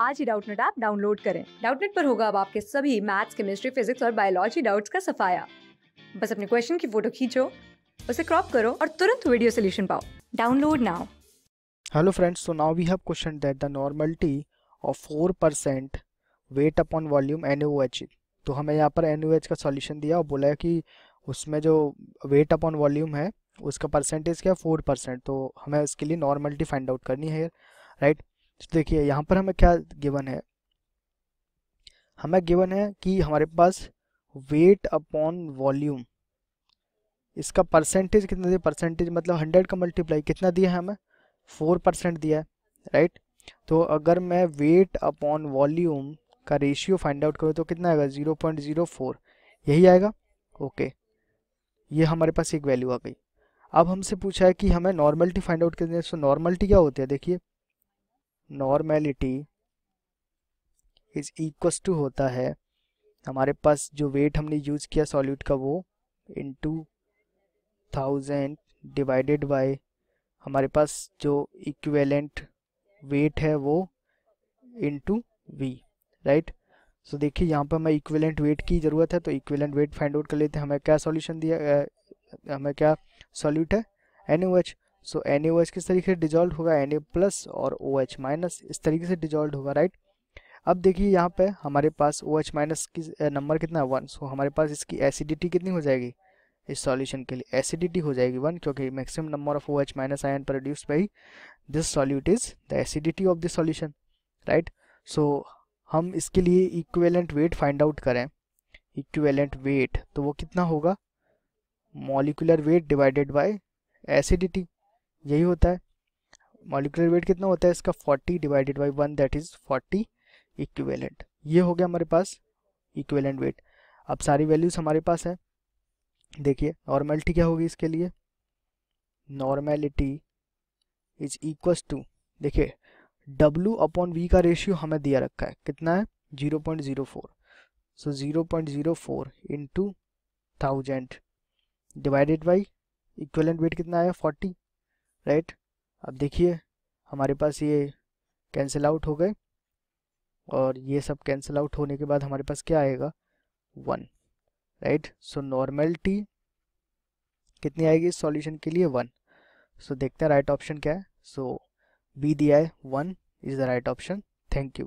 आज ही Doubtnut app download करें डाउटनेट पर होगा अब आपके सभी मैथ्स केमिस्ट्री फिजिक्स और बायोलॉजी डाउट्स का सफाया बस अपने क्वेश्चन की फोटो खींचो उसे क्रॉप करो और तुरंत वीडियो सोल्यूशन पाओ download now hello friends so now we have question that the normality of four percent weight upon volume N तो हमें यहाँ पर एन का सॉल्यूशन दिया और बोला है कि उसमें जो वेट अपॉन वॉल्यूम है उसका परसेंटेज क्या है फोर परसेंट तो हमें इसके लिए नॉर्मलिटी फाइंड आउट करनी है राइट देखिए यहाँ पर हमें क्या गिवन है हमें गिवन है कि हमारे पास वेट अपॉन वॉल्यूम इसका परसेंटेज कितना दिया परसेंटेज मतलब हंड्रेड का मल्टीप्लाई कितना दिया है हमें फोर परसेंट दिया है राइट तो अगर मैं वेट अपॉन वॉल्यूम का रेशियो फाइंड आउट करूँ तो कितना आएगा ज़ीरो पॉइंट ज़ीरो फोर यही आएगा ओके ये हमारे पास एक वैल्यू आ गई अब हमसे पूछा है कि हमें नॉर्मलिटी फाइंड आउट करनी है सो नॉर्मलिटी क्या होती है देखिए नॉर्मेलिटी इज इक्वस टू होता है हमारे पास जो वेट हमने यूज़ किया सॉल्यूट का वो into thousand divided by हमारे पास जो इक्वेलेंट वेट है वो into V right so देखिए यहाँ पर हमें इक्वेलेंट वेट की ज़रूरत है तो इक्वेलेंट वेट फाइंड आउट कर लेते हैं हमें क्या सॉल्यूशन दिया हमें क्या सॉल्यूट है N O H so N A H किस तरीके से डिजॉल्व होगा एन प्लस और ओ एच माइनस इस तरीके से डिजॉल्व होगा राइट अब देखिए यहाँ पे हमारे पास ओ एच माइनस की नंबर कितना है वन सो हमारे पास इसकी एसिडिटी कितनी हो जाएगी इस सॉल्यूशन के लिए एसिडिटी हो जाएगी वन क्योंकि maximum number of O OH minus ion produce by this solute is the acidity of this solution right so हम इसके लिए इक्वेलेंट वेट फाइंड आउट करें इक्वेलेंट वेट तो वो कितना होगा molecular weight divided by acidity यही होता है मॉलिकुलर वेट कितना होता है इसका 40 divided by one that is 40 equivalent ये हो गया हमारे पास इक्विवेलेंट वेट अब सारी वैल्यूज़ हमारे पास है देखिए नॉर्मेलिटी क्या होगी इसके लिए नॉर्मेलिटी इज इक्वस टू देखिए W अपॉन वी का रेशियो हमें दिया रखा है कितना है 0.04 so 0.04 into thousand divided by equivalent weight कितना आया राइट अब देखिए हमारे पास ये कैंसिल आउट हो गए और ये सब कैंसिल आउट होने के बाद हमारे पास क्या आएगा वन राइट सो नॉर्मेलिटी कितनी आएगी सॉल्यूशन के लिए वन सो so, देखते हैं राइट right ऑप्शन क्या है सो बी दिया है one is the right option thank you